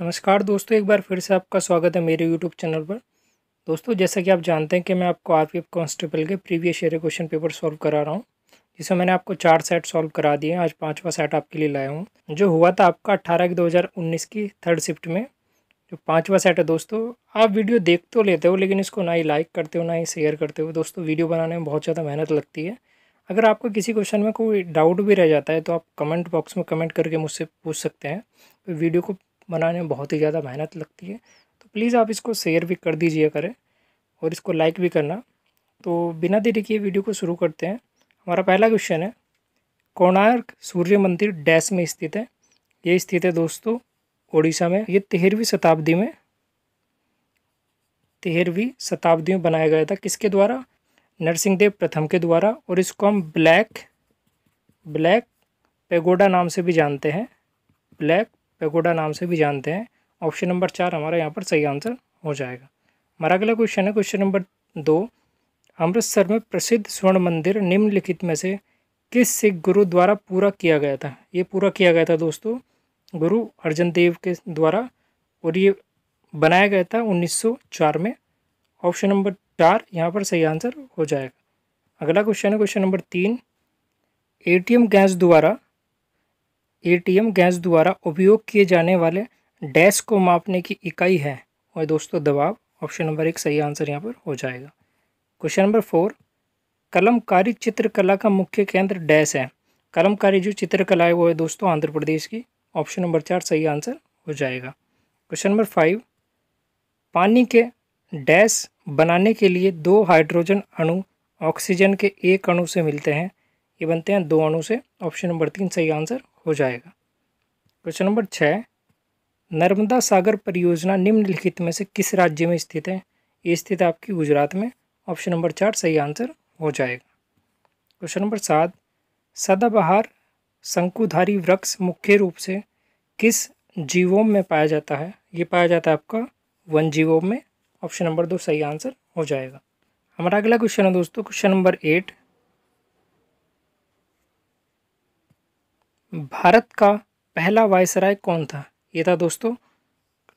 नमस्कार दोस्तों एक बार फिर से आपका स्वागत है मेरे यूट्यूब चैनल पर दोस्तों जैसा कि आप जानते हैं कि मैं आपको आर पी एफ कॉन्स्टेबल के previous year question paper solve करा रहा हूँ जिसमें मैंने आपको चार सेट सॉल्व करा दिए हैं आज पाँचवा सेट आपके लिए लाया हूँ जो हुआ था आपका अट्ठारह एक दो हज़ार उन्नीस की थर्ड शिफ्ट में जो पाँचवा सेट है दोस्तों आप वीडियो देख तो लेते हो लेकिन इसको ना ही लाइक करते हो ना ही शेयर करते हो दोस्तों वीडियो बनाने में बहुत ज़्यादा मेहनत लगती है अगर आपको किसी क्वेश्चन में कोई डाउट भी रह जाता है तो आप कमेंट बॉक्स में कमेंट करके मुझसे पूछ सकते हैं वीडियो तो को बनाने में बहुत ही ज़्यादा मेहनत लगती है तो प्लीज़ आप इसको शेयर भी कर दीजिए करें और इसको लाइक भी करना तो बिना देरी किए वीडियो को शुरू करते हैं हमारा पहला क्वेश्चन है कोणार्क सूर्य मंदिर डैश में स्थित है ये स्थित है दोस्तों ओडिशा में ये तेरहवीं शताब्दी में तेरहवीं शताब्दी में बनाया गया था किसके द्वारा नरसिंहदेव प्रथम के द्वारा और इसको हम ब्लैक ब्लैक पेगोडा नाम से भी जानते हैं ब्लैक पेगोडा नाम से भी जानते हैं ऑप्शन नंबर चार हमारा यहाँ पर सही आंसर हो जाएगा हमारा अगला क्वेश्चन है क्वेश्चन नंबर दो अमृतसर में प्रसिद्ध स्वर्ण मंदिर निम्नलिखित में से किस सिख गुरु द्वारा पूरा किया गया था ये पूरा किया गया था दोस्तों गुरु अर्जन देव के द्वारा और ये बनाया गया था 1904 में ऑप्शन नंबर चार यहाँ पर सही आंसर हो जाएगा अगला क्वेश्चन है क्वेश्चन नंबर तीन एटीएम गैस द्वारा एटीएम गैस द्वारा उपयोग किए जाने वाले डैश को मापने की इकाई है और दोस्तों दबाव ऑप्शन नंबर एक सही आंसर यहाँ पर हो जाएगा क्वेश्चन नंबर फोर कलमकारी चित्रकला का मुख्य केंद्र डैश है कलमकारी जो चित्रकला है वो है दोस्तों आंध्र प्रदेश की ऑप्शन नंबर चार सही आंसर हो जाएगा क्वेश्चन नंबर फाइव पानी के डैश बनाने के लिए दो हाइड्रोजन अणु ऑक्सीजन के एक अणु से मिलते हैं ये बनते हैं दो अणु से ऑप्शन नंबर तीन सही आंसर हो जाएगा क्वेश्चन नंबर छः नर्मदा सागर परियोजना निम्नलिखित में से किस राज्य में स्थित है ये स्थित आपकी गुजरात में ऑप्शन नंबर चार सही आंसर हो जाएगा क्वेश्चन नंबर सात सदाबहार शंकुधारी वृक्ष मुख्य रूप से किस जीवों में पाया जाता है ये पाया जाता है आपका वन जीवों में ऑप्शन नंबर दो सही आंसर हो जाएगा हमारा अगला क्वेश्चन है दोस्तों क्वेश्चन नंबर एट भारत का पहला वायसराय कौन था ये था दोस्तों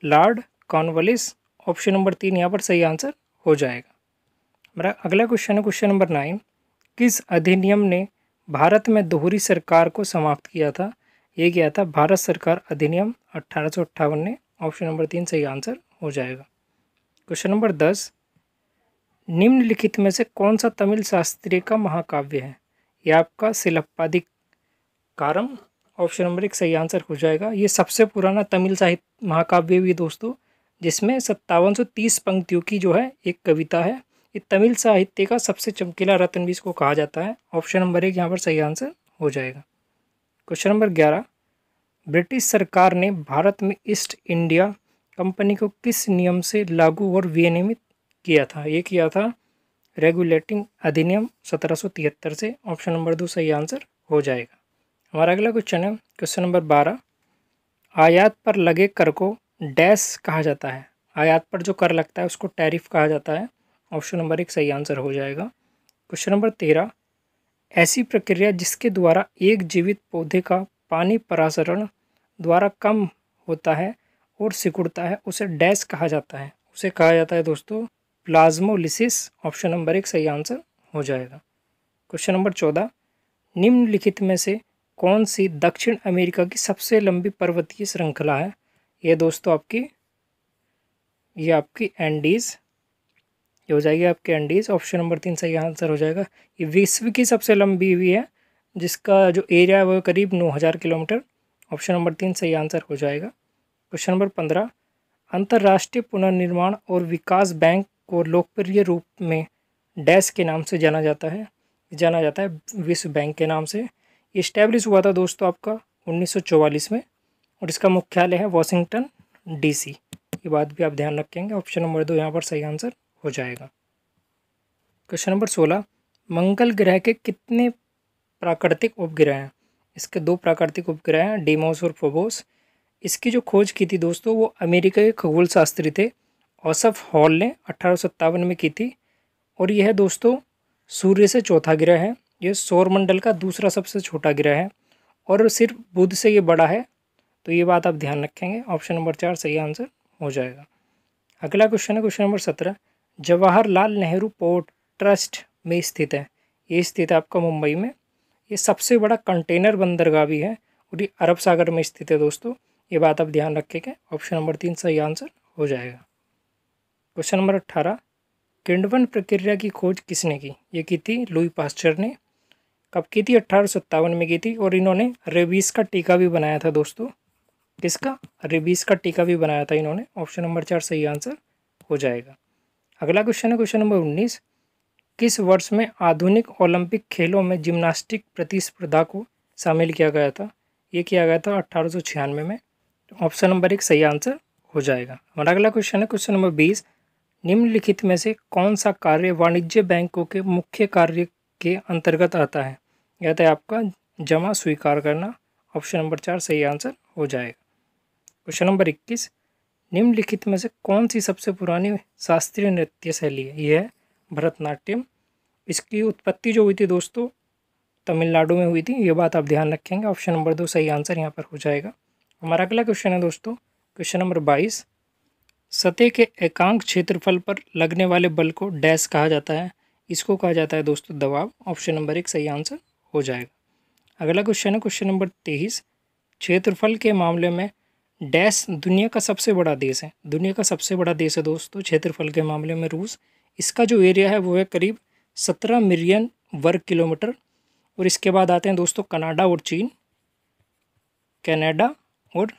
लॉर्ड कॉनवलिस ऑप्शन नंबर तीन यहाँ पर सही आंसर हो जाएगा मेरा अगला क्वेश्चन है क्वेश्चन नंबर नाइन किस अधिनियम ने भारत में दोहरी सरकार को समाप्त किया था ये क्या था भारत सरकार अधिनियम अट्ठारह ने ऑप्शन नंबर तीन सही आंसर हो जाएगा क्वेश्चन नंबर दस निम्नलिखित में से कौन सा तमिल शास्त्रीय का महाकाव्य है यह आपका सिलप्पाधिक ऑप्शन नंबर एक सही आंसर हो जाएगा ये सबसे पुराना तमिल साहित्य महाकाव्य भी दोस्तों जिसमें सत्तावन सौ तीस पंक्तियों की जो है एक कविता है ये तमिल साहित्य का सबसे चमकीला रत्न भी इसको कहा जाता है ऑप्शन नंबर एक यहाँ पर सही आंसर हो जाएगा क्वेश्चन नंबर ग्यारह ब्रिटिश सरकार ने भारत में ईस्ट इंडिया कंपनी को किस नियम से लागू और विनियमित किया था ये किया था रेगुलेटिंग अधिनियम 1773 से ऑप्शन नंबर दो सही आंसर हो जाएगा हमारा अगला क्वेश्चन है क्वेश्चन नंबर बारह आयात पर लगे कर को डैश कहा जाता है आयात पर जो कर लगता है उसको टैरिफ कहा जाता है ऑप्शन नंबर एक सही आंसर हो जाएगा क्वेश्चन नंबर तेरह ऐसी प्रक्रिया जिसके द्वारा एक जीवित पौधे का पानी परासरण द्वारा कम होता है और सिकुड़ता है उसे डैश कहा जाता है उसे कहा जाता है दोस्तों प्लाज्मोलिसिस ऑप्शन नंबर एक सही आंसर हो जाएगा क्वेश्चन नंबर चौदह निम्नलिखित में से कौन सी दक्षिण अमेरिका की सबसे लंबी पर्वतीय श्रृंखला है ये दोस्तों आपकी ये आपकी एंडीज़ ये हो जाएगी आपकी एंडीज़ ऑप्शन नंबर तीन सही आंसर हो जाएगा ये विश्व की सबसे लंबी हुई है जिसका जो एरिया है वो करीब नौ हज़ार किलोमीटर ऑप्शन नंबर तीन सही आंसर हो जाएगा क्वेश्चन नंबर पंद्रह अंतर्राष्ट्रीय पुनर्निर्माण और विकास बैंक को लोकप्रिय रूप में डैश के नाम से जाना जाता है जाना जाता है विश्व बैंक के नाम से इस्टेब्लिश हुआ था दोस्तों आपका 1944 में और इसका मुख्यालय है वॉशिंगटन डीसी ये बात भी आप ध्यान रखेंगे ऑप्शन नंबर दो यहाँ पर सही आंसर हो जाएगा क्वेश्चन नंबर सोलह मंगल ग्रह के कितने प्राकृतिक उपग्रह हैं इसके दो प्राकृतिक उपग्रह हैं डीमोस और फोबोस इसकी जो खोज की थी दोस्तों वो अमेरिका के खगोल शास्त्री थे औसफ हॉल ने अठारह में की थी और यह दोस्तों सूर्य से चौथा ग्रह है ये सौरमंडल का दूसरा सबसे छोटा ग्रह है और सिर्फ बुध से ये बड़ा है तो ये बात आप ध्यान रखेंगे ऑप्शन नंबर चार सही आंसर हो जाएगा अगला क्वेश्चन है क्वेश्चन नंबर सत्रह जवाहरलाल नेहरू पोर्ट ट्रस्ट में स्थित है ये स्थित है आपका मुंबई में ये सबसे बड़ा कंटेनर बंदरगाह भी है और ये अरब सागर में स्थित है दोस्तों ये बात आप ध्यान रखेंगे ऑप्शन नंबर तीन सही आंसर हो जाएगा क्वेश्चन नंबर अट्ठारह किंडवन प्रक्रिया की खोज किसने की ये की थी लुई पास्चर ने कब की थी अट्ठारह में की थी और इन्होंने रेबीज़ का टीका भी बनाया था दोस्तों किसका रेबीज़ का टीका भी बनाया था इन्होंने ऑप्शन नंबर चार सही आंसर हो जाएगा अगला क्वेश्चन है क्वेश्चन नंबर उन्नीस किस वर्ष में आधुनिक ओलंपिक खेलों में जिम्नास्टिक प्रतिस्पर्धा को शामिल किया गया था ये किया गया था अट्ठारह में ऑप्शन नंबर एक सही आंसर हो जाएगा हमारा अगला क्वेश्चन है क्वेश्चन नंबर बीस निम्नलिखित में से कौन सा कार्य वाणिज्य बैंकों के मुख्य कार्य के अंतर्गत आता है या था आपका जमा स्वीकार करना ऑप्शन नंबर चार सही आंसर हो जाएगा क्वेश्चन नंबर इक्कीस निम्नलिखित में से कौन सी सबसे पुरानी शास्त्रीय नृत्य शैली है यह है भरतनाट्यम इसकी उत्पत्ति जो हुई थी दोस्तों तमिलनाडु में हुई थी ये बात आप ध्यान रखेंगे ऑप्शन नंबर दो सही आंसर यहाँ पर हो जाएगा हमारा अगला क्वेश्चन है दोस्तों क्वेश्चन नंबर बाईस सतह के एकांक क्षेत्रफल पर लगने वाले बल को डैश कहा जाता है इसको कहा जाता है दोस्तों दबाव ऑप्शन नंबर एक सही आंसर हो जाएगा अगला क्वेश्चन है क्वेश्चन नंबर तेईस क्षेत्रफल के मामले में डैश दुनिया का सबसे बड़ा देश है दुनिया का सबसे बड़ा देश है दोस्तों क्षेत्रफल के मामले में रूस इसका जो एरिया है वो है करीब सत्रह मिलियन वर्ग किलोमीटर और इसके बाद आते हैं दोस्तों कनाडा और चीन कनाडा और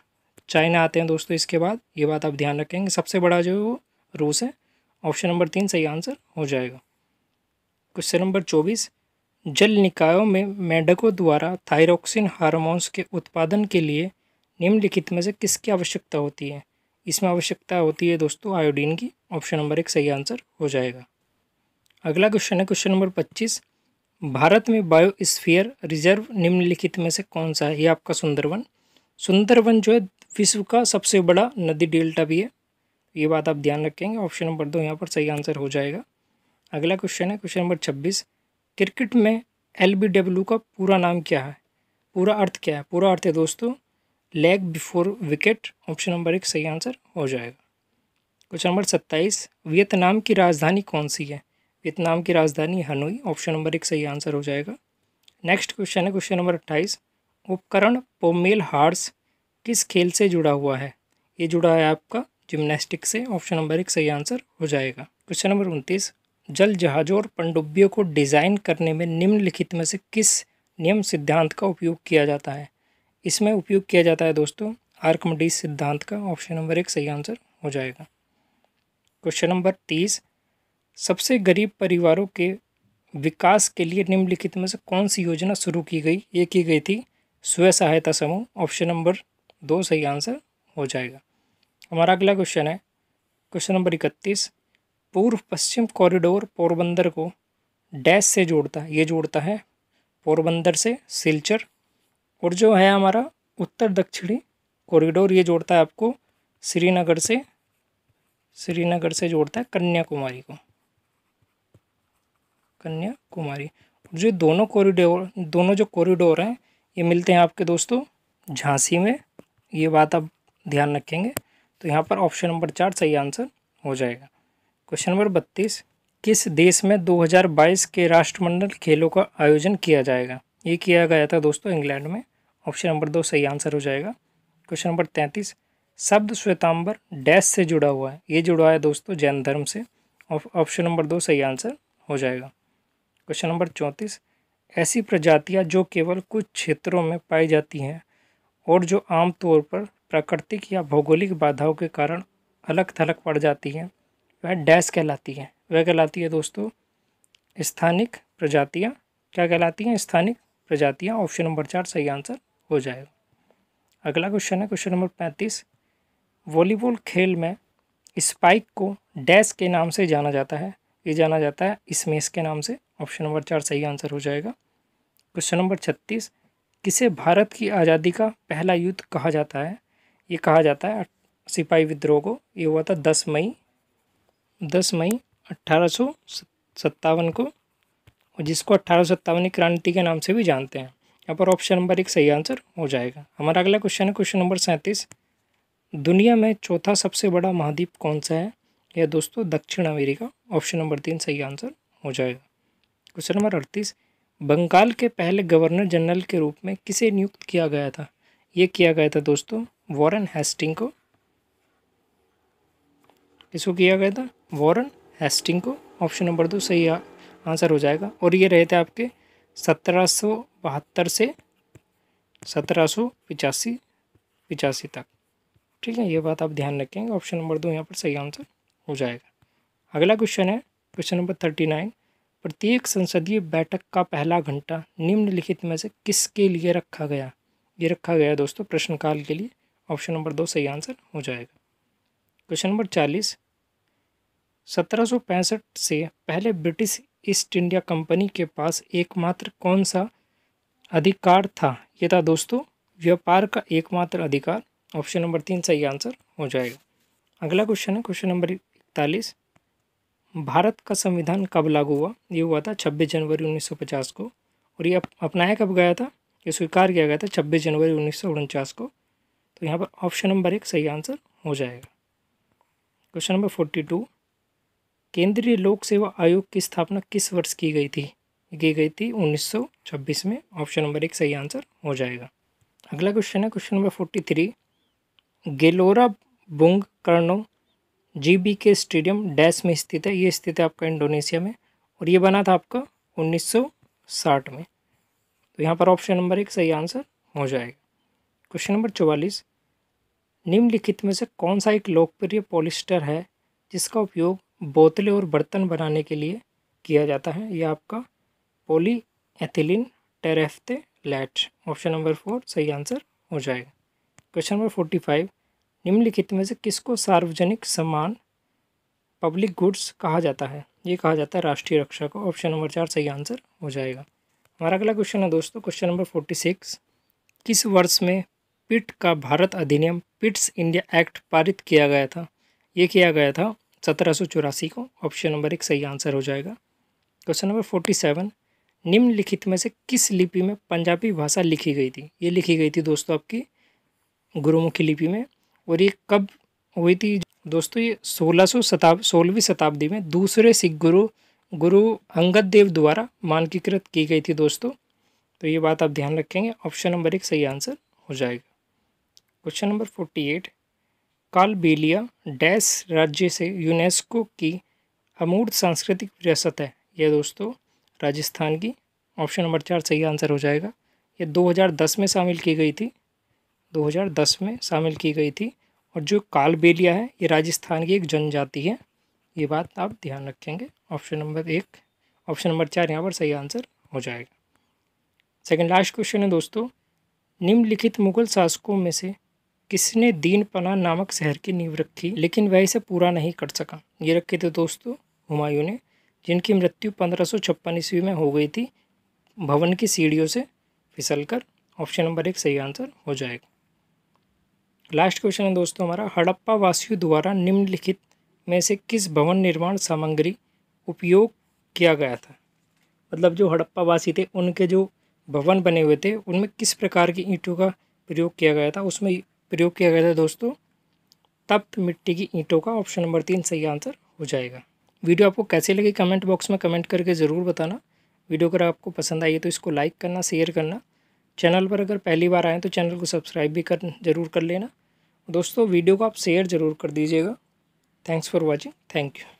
चाइना आते हैं दोस्तों इसके बाद ये बात आप ध्यान रखेंगे सबसे बड़ा जो है वो रूस है ऑप्शन नंबर तीन सही आंसर हो जाएगा क्वेश्चन नंबर चौबीस जल निकायों में मेंढकों द्वारा थायरोक्सिन हार्मोन्स के उत्पादन के लिए निम्नलिखित में से किसकी आवश्यकता होती है इसमें आवश्यकता होती है दोस्तों आयोडीन की ऑप्शन नंबर एक सही आंसर हो जाएगा अगला क्वेश्चन है क्वेश्चन नंबर पच्चीस भारत में बायोस्फीयर रिजर्व निम्नलिखित में से कौन सा है ये आपका सुंदरवन सुंदरवन जो है विश्व का सबसे बड़ा नदी डेल्टा भी है ये बात आप ध्यान रखेंगे ऑप्शन नंबर दो यहाँ पर सही आंसर हो जाएगा अगला क्वेश्चन है क्वेश्चन नंबर छब्बीस क्रिकेट में एल बी डब्ल्यू का पूरा नाम क्या है पूरा अर्थ क्या है पूरा अर्थ है दोस्तों leg before wicket option number एक सही आंसर हो जाएगा क्वेश्चन नंबर सत्ताईस वियतनाम की राजधानी कौन सी है वियतनाम की राजधानी हनोई ऑप्शन नंबर एक सही आंसर हो जाएगा नेक्स्ट क्वेश्चन है क्वेश्चन नंबर अट्ठाईस उपकरण पोमेल हार्स किस खेल से जुड़ा हुआ है ये जुड़ा है आपका जिमनास्टिक से ऑप्शन नंबर एक सही आंसर हो जाएगा क्वेश्चन नंबर उनतीस जल जहाज़ों और पनडुब्बियों को डिज़ाइन करने में निम्नलिखित में से किस नियम सिद्धांत का उपयोग किया जाता है इसमें उपयोग किया जाता है दोस्तों आर्कमडीज सिद्धांत का ऑप्शन नंबर एक सही आंसर हो जाएगा क्वेश्चन नंबर तीस सबसे गरीब परिवारों के विकास के लिए निम्नलिखित में से कौन सी योजना शुरू की गई ये की गई थी स्व सहायता समूह ऑप्शन नंबर दो सही आंसर हो जाएगा हमारा अगला क्वेश्चन है क्वेश्चन नंबर इकतीस पूर्व पश्चिम कॉरिडोर पोरबंदर को डैश से जोड़ता है ये जोड़ता है पोरबंदर से सिलचर और जो है हमारा उत्तर दक्षिणी कॉरिडोर ये जोड़ता है आपको श्रीनगर से श्रीनगर से जोड़ता है कन्याकुमारी को कन्याकुमारी जो दोनों कॉरिडोर दोनों जो कॉरिडोर हैं ये मिलते हैं आपके दोस्तों झांसी में ये बात आप ध्यान रखेंगे तो यहाँ पर ऑप्शन नंबर चार सही आंसर हो जाएगा क्वेश्चन नंबर बत्तीस किस देश में 2022 के राष्ट्रमंडल खेलों का आयोजन किया जाएगा ये किया गया था दोस्तों इंग्लैंड में ऑप्शन नंबर दो सही आंसर हो जाएगा क्वेश्चन नंबर तैंतीस शब्द श्वेतांबर डैश से जुड़ा हुआ है ये जुड़ा है दोस्तों जैन धर्म से ऑप्शन नंबर दो सही आंसर हो जाएगा क्वेश्चन नंबर चौंतीस ऐसी प्रजातियाँ जो केवल कुछ क्षेत्रों में पाई जाती हैं और जो आमतौर पर प्राकृतिक या भौगोलिक बाधाओं के कारण अलग थलग पड़ जाती हैं वह डैश कहलाती है वह कहलाती है दोस्तों स्थानिक प्रजातियाँ क्या कहलाती हैं स्थानिक प्रजातियाँ ऑप्शन नंबर चार सही आंसर हो जाएगा अगला क्वेश्चन है क्वेश्चन नंबर पैंतीस वॉलीबॉल खेल में स्पाइक को डैश के नाम से जाना जाता है ये जाना जाता है स्मेस के नाम से ऑप्शन नंबर चार सही आंसर हो जाएगा क्वेश्चन नंबर छत्तीस किसे भारत की आज़ादी का पहला युद्ध कहा जाता है ये कहा जाता है सिपाही विद्रोह को ये हुआ था दस मई दस मई अट्ठारह सत्तावन को और जिसको अट्ठारह सत्तावन की क्रांति के नाम से भी जानते हैं यहाँ पर ऑप्शन नंबर एक सही आंसर हो जाएगा हमारा अगला क्वेश्चन है क्वेश्चन नंबर सैंतीस दुनिया में चौथा सबसे बड़ा महाद्वीप कौन सा है यह दोस्तों दक्षिण अमेरिका ऑप्शन नंबर तीन सही आंसर हो जाएगा क्वेश्चन नंबर अड़तीस बंगाल के पहले गवर्नर जनरल के रूप में किसे नियुक्त किया गया था ये किया गया था दोस्तों वॉरेन हेस्टिंग को किसको किया गया था वॉरन हेस्टिंग को ऑप्शन नंबर दो सही आंसर हो जाएगा और ये रहे थे आपके सत्रह सौ बहत्तर से सत्रह सौ पिचासी पिचासी तक ठीक है ये बात आप ध्यान रखेंगे ऑप्शन नंबर दो यहाँ पर सही आंसर हो जाएगा अगला क्वेश्चन है क्वेश्चन नंबर थर्टी नाइन प्रत्येक संसदीय बैठक का पहला घंटा निम्नलिखित में से किसके लिए रखा गया ये रखा गया दोस्तों प्रश्नकाल के लिए ऑप्शन नंबर दो सही आंसर हो जाएगा क्वेश्चन नंबर चालीस सत्रह से पहले ब्रिटिश ईस्ट इंडिया कंपनी के पास एकमात्र कौन सा अधिकार था ये था दोस्तों व्यापार का एकमात्र अधिकार ऑप्शन नंबर तीन सही आंसर हो जाएगा अगला क्वेश्चन है क्वेश्चन नंबर इकतालीस भारत का संविधान कब लागू हुआ ये हुआ था छब्बीस जनवरी उन्नीस को और ये अपनाया कब गया था ये स्वीकार किया गया था छब्बीस जनवरी उन्नीस को तो यहाँ पर ऑप्शन नंबर एक सही आंसर हो जाएगा क्वेश्चन नंबर फोर्टी टू केंद्रीय लोक सेवा आयोग की स्थापना किस वर्ष की गई थी की गई थी 1926 में ऑप्शन नंबर एक सही आंसर हो जाएगा अगला क्वेश्चन है question number forty three Gelora Bung Karno G B K stadium dash में स्थित है ये स्थित है आपका इंडोनेशिया में और ये बना था आपका 1960 में तो यहाँ पर ऑप्शन नंबर एक सही आंसर हो जाएगा क्वेश्चन नंबर चौवालीस निम्नलिखित में से कौन सा एक लोकप्रिय पॉलिस्टर है जिसका उपयोग बोतलें और बर्तन बनाने के लिए किया जाता है यह आपका पोली एथिलीन लैट ऑप्शन नंबर फोर सही आंसर हो जाएगा क्वेश्चन नंबर फोर्टी फाइव निम्नलिखित में से किसको सार्वजनिक सम्मान पब्लिक गुड्स कहा जाता है ये कहा जाता है राष्ट्रीय रक्षा को ऑप्शन नंबर चार सही आंसर हो जाएगा हमारा अगला क्वेश्चन है दोस्तों क्वेश्चन नंबर फोर्टी सिक्स किस वर्ष में पिट का भारत अधिनियम पिट्स इंडिया एक्ट पारित किया गया था ये किया गया था सत्रह सौ चौरासी को ऑप्शन नंबर एक सही आंसर हो जाएगा क्वेश्चन नंबर फोर्टी सेवन निम्नलिखित में से किस लिपि में पंजाबी भाषा लिखी गई थी ये लिखी गई थी दोस्तों आपकी गुरुमुखी लिपि में और ये कब हुई थी दोस्तों ये सोलह सौ शताब सोलहवीं शताब्दी में दूसरे सिख गुरु गुरु अंगद देव द्वारा मानकीकृत की गई थी दोस्तों तो ये बात आप ध्यान रखेंगे ऑप्शन नंबर एक सही आंसर हो जाएगा question number forty eight Kalbelia dash राज्य से यूनेस्को की अमूर्त सांस्कृतिक विरासत है यह दोस्तों राजस्थान की ऑप्शन नंबर चार सही आंसर हो जाएगा यह 2010 में शामिल की गई थी 2010 में शामिल की गई थी और जो कालबेलिया है ये राजस्थान की एक जनजाति है ये बात आप ध्यान रखेंगे ऑप्शन नंबर एक ऑप्शन नंबर चार यहाँ पर सही आंसर हो जाएगा सेकेंड लास्ट क्वेश्चन है दोस्तों निम्नलिखित मुगल शासकों में से किसने दीन पना नामक शहर की नींव रखी लेकिन वह इसे पूरा नहीं कर सका ये रखे थे दोस्तों हुमायूं ने जिनकी मृत्यु पंद्रह सौ छप्पन ईस्वी में हो गई थी भवन की सीढ़ियों से फिसल कर ऑप्शन नंबर एक सही आंसर हो जाएगा लास्ट क्वेश्चन है दोस्तों हमारा हड़प्पा वासियों द्वारा निम्नलिखित में से किस भवन निर्माण सामग्री उपयोग किया गया था मतलब जो हड़प्पा वासी थे उनके जो भवन बने हुए थे उनमें किस प्रकार की ईंटों का प्रयोग किया गया था उसमें प्रयोग किया गया था दोस्तों तप्त मिट्टी की ईंटों का ऑप्शन नंबर तीन सही आंसर हो जाएगा वीडियो आपको कैसे लगी कमेंट बॉक्स में कमेंट करके ज़रूर बताना वीडियो अगर आपको पसंद आई है तो इसको लाइक करना शेयर करना चैनल पर अगर पहली बार आएँ तो चैनल को सब्सक्राइब भी कर जरूर कर लेना दोस्तों वीडियो को आप शेयर ज़रूर कर दीजिएगा thanks for watching thank you